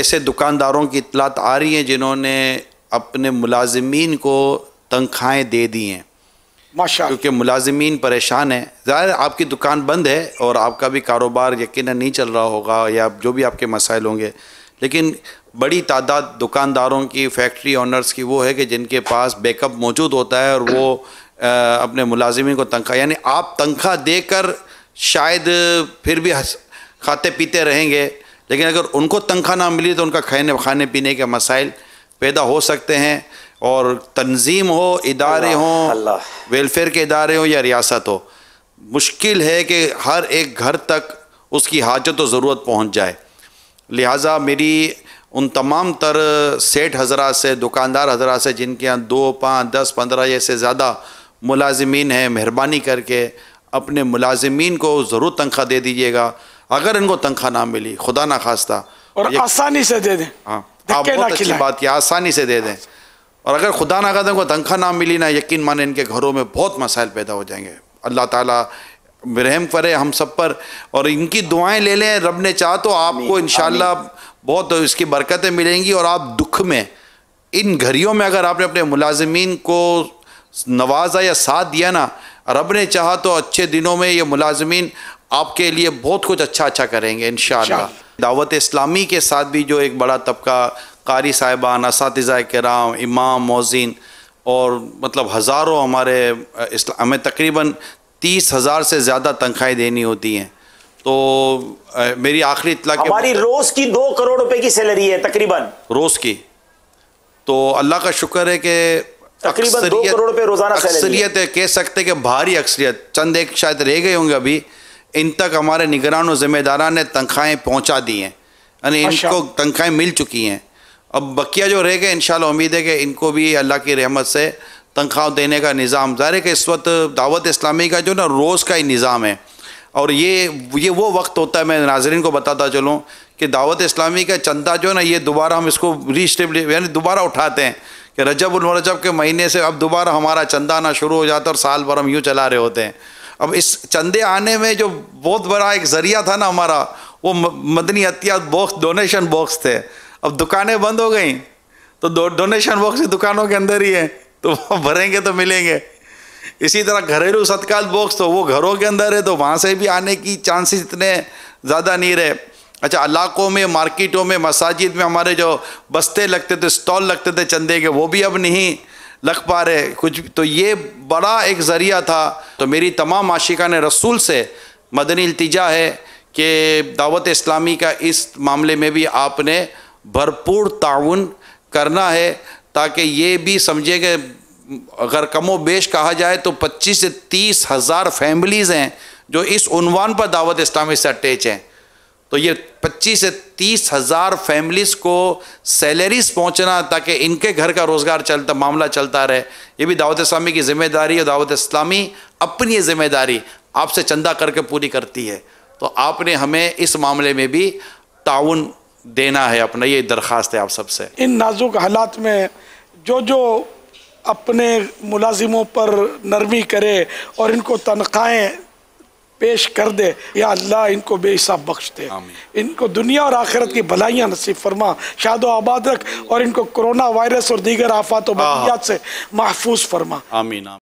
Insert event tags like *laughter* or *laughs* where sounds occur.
ऐसे दुकानदारों की इतलात आ रही हैं जिन्होंने अपने मुलाजमीन को तनख्वाहें दे दी हैं माशा क्योंकि मुलाजमीन परेशान हैं ज़ाहिर आपकी दुकान बंद है और आपका भी कारोबार यकीन नहीं चल रहा होगा या जो भी आपके मसाइल होंगे लेकिन बड़ी तादाद दुकानदारों की फैक्ट्री ऑनर्स की वो है कि जिनके पास बैकअप मौजूद होता है और वो आ, अपने मुलाजमी को तनख्वाह यानी आप तनख्वाह देकर शायद फिर भी खाते पीते रहेंगे लेकिन अगर उनको तनख्वाह ना मिली तो उनका खाने खाने पीने के मसाइल पैदा हो सकते हैं और तंजीम हो इदारे हों वेलफेयर के इदारे हों या रियासत हो मुश्किल है कि हर एक घर तक उसकी हाजत और ज़रूरत पहुँच जाए लिहाजा मेरी उन तमाम तर सेठ हजरा से दुकानदार हजरा से जिनके यहाँ दो पाँच दस पंद्रह जैसे ज़्यादा मुलाजमीन हैं मेहरबानी करके अपने मुलाजमीन को ज़रूर तनख्वाह दे दीजिएगा अगर इनको तनख्वाह ना मिली खुदा ना खास्ता और आसानी से दे दें हाँ आप बहुत अच्छी बात की आसानी से दे दें और अगर खुदा ना खास्ता इनको तनख्वाह ना मिली ना यकीन माने इनके घरों में बहुत मसाइल पैदा हो जाएंगे अल्लाह ताला रहम करे हम सब पर और इनकी दुआएं ले लें रब ने चाह तो आपको इन बहुत इसकी बरकतें मिलेंगी और आप दुख में इन घड़ियों में अगर आपने अपने मुलाजमीन को नवाजा या साथ दिया ना रब ने चाहा तो अच्छे दिनों में ये मुलाजमीन आपके लिए बहुत कुछ अच्छा अच्छा करेंगे इन दावत इस्लामी के साथ भी जो एक बड़ा तबका कारी साहिबान इस कराम इमाम मोजिन और मतलब हज़ारों हमारे हमें तकरीबन तीस हज़ार से ज़्यादा तनख्वाहें देनी होती हैं तो मेरी आखिरी इतला हमारी रोज़ की दो करोड़ रुपए की सैलरी है तकरीबन रोज़ की तो अल्लाह का शुक्र है कि तकरीबन दो करोड़ रुपए रोज़ाना अक्सरियत कह सकते कि भारी अक्सरियत चंद एक शायद रह गए होंगे अभी इन तक हमारे निगरान और ज़िम्मेदारा ने तनख्वाहें पहुँचा दी हैं यानी अच्छा। इनको तनख्वाहें मिल चुकी हैं अब बकिया जो रह गए इन उम्मीद है कि इनको भी अल्लाह की रहमत से तनख्वाह देने का निज़ाम ज़ाहिर है कि इस वक्त दावत इस्लामी का जो ना रोज़ का ही निज़ाम है और ये ये वो वक्त होता है मैं नाजरन को बताता चलूँ कि दावत इस्लामी का चंदा जो ना ये दोबारा हम इसको रीस्टेबल यानी दोबारा उठाते हैं कि रजब उमरजब के महीने से अब दोबारा हमारा चंदा आना शुरू हो जाता है और साल भर हम यूँ चला रहे होते हैं अब इस चंदे आने में जो बहुत बड़ा एक जरिया था ना हमारा वो मदनी अतियात बॉक्स डोनेशन बॉक्स थे अब दुकानें बंद हो गई तो दो, डोनेशन बॉक्स दुकानों के अंदर ही है तो वहाँ *laughs* भरेंगे तो मिलेंगे इसी तरह घरेलू सत्काल बॉक्स तो वो घरों के अंदर है तो वहाँ से भी आने की चांसेस इतने ज़्यादा नहीं रहे अच्छा इलाकों में मार्केटों में मसाजिद में हमारे जो बस्ते लगते थे स्टॉल लगते थे चंदे के वो भी अब नहीं रहे कुछ तो ये बड़ा एक ज़रिया था तो मेरी तमाम आशिका ने रसूल से मदनी अल्तजा है कि दावत इस्लामी का इस मामले में भी आपने भरपूर ताउन करना है ताकि ये भी समझे कि अगर कमो बेश कहा जाए तो 25 से तीस हज़ार फैमिलीज़ हैं जो इस उनवान पर दावत इस्लामी से अटैच हैं तो ये 25 से तीस हजार फैमिलीज को सैलरीज पहुंचना ताकि इनके घर का रोज़गार चलता मामला चलता रहे ये भी दावत इस्लामी की ज़िम्मेदारी है दावत इस्लामी अपनी ज़िम्मेदारी आपसे चंदा करके पूरी करती है तो आपने हमें इस मामले में भी ताउन देना है अपना ये दरख्वास्त है आप सबसे इन नाजुक हालात में जो जो अपने मुलाजिमों पर नरमी करे और इनको तनख्वाहें पेश कर दे या अल्लाह इनको बेहिसाब बख्श दे इनको दुनिया और आखिरत की भलाइयाँ नसीब फरमा शाद आबाद रख और इनको कोरोना वायरस और दीगर आफात वादियात से महफूज फरमा आमीन